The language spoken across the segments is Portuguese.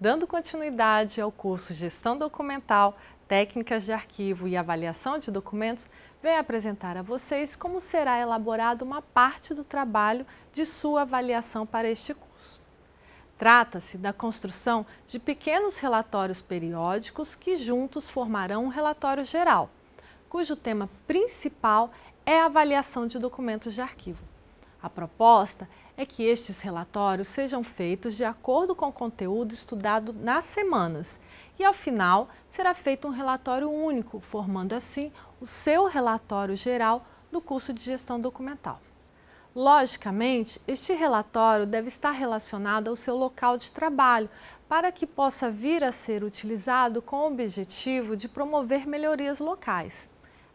dando continuidade ao curso Gestão Documental, Técnicas de Arquivo e Avaliação de Documentos, vem apresentar a vocês como será elaborada uma parte do trabalho de sua avaliação para este curso. Trata-se da construção de pequenos relatórios periódicos que juntos formarão um relatório geral, cujo tema principal é a avaliação de documentos de arquivo. A proposta é que estes relatórios sejam feitos de acordo com o conteúdo estudado nas semanas e, ao final, será feito um relatório único, formando assim o seu relatório geral do curso de gestão documental. Logicamente, este relatório deve estar relacionado ao seu local de trabalho, para que possa vir a ser utilizado com o objetivo de promover melhorias locais.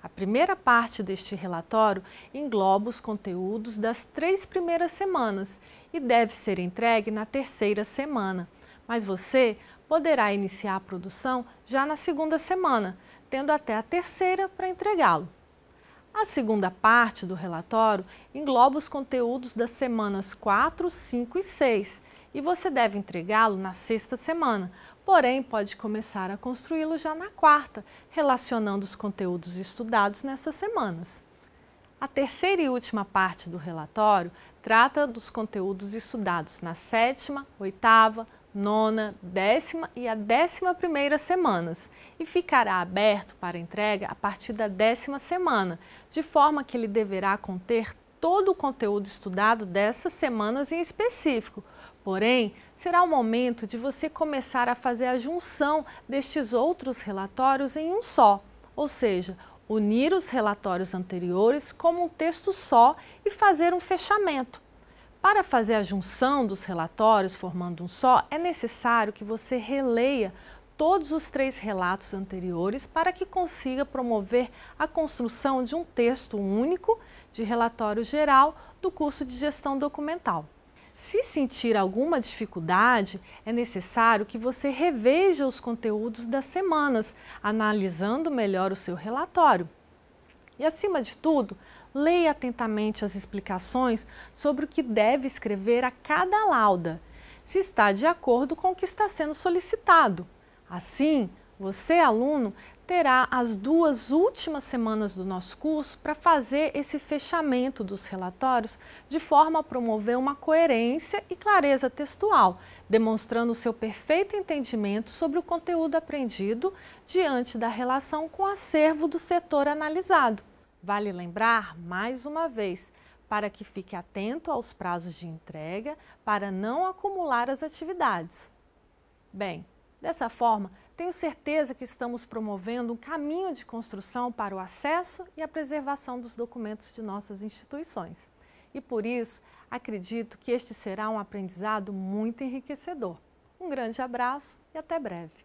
A primeira parte deste relatório engloba os conteúdos das três primeiras semanas e deve ser entregue na terceira semana, mas você poderá iniciar a produção já na segunda semana, tendo até a terceira para entregá-lo. A segunda parte do relatório engloba os conteúdos das semanas 4, 5 e 6 e você deve entregá-lo na sexta semana, porém pode começar a construí-lo já na quarta, relacionando os conteúdos estudados nessas semanas. A terceira e última parte do relatório trata dos conteúdos estudados na sétima, oitava, nona, décima e a décima primeira semanas e ficará aberto para entrega a partir da décima semana, de forma que ele deverá conter todo o conteúdo estudado dessas semanas em específico, Porém, será o momento de você começar a fazer a junção destes outros relatórios em um só, ou seja, unir os relatórios anteriores como um texto só e fazer um fechamento. Para fazer a junção dos relatórios formando um só, é necessário que você releia todos os três relatos anteriores para que consiga promover a construção de um texto único de relatório geral do curso de gestão documental. Se sentir alguma dificuldade, é necessário que você reveja os conteúdos das semanas, analisando melhor o seu relatório. E acima de tudo, leia atentamente as explicações sobre o que deve escrever a cada lauda, se está de acordo com o que está sendo solicitado. Assim, você, aluno, terá as duas últimas semanas do nosso curso para fazer esse fechamento dos relatórios de forma a promover uma coerência e clareza textual, demonstrando seu perfeito entendimento sobre o conteúdo aprendido diante da relação com o acervo do setor analisado. Vale lembrar, mais uma vez, para que fique atento aos prazos de entrega para não acumular as atividades. Bem, dessa forma, tenho certeza que estamos promovendo um caminho de construção para o acesso e a preservação dos documentos de nossas instituições. E por isso, acredito que este será um aprendizado muito enriquecedor. Um grande abraço e até breve.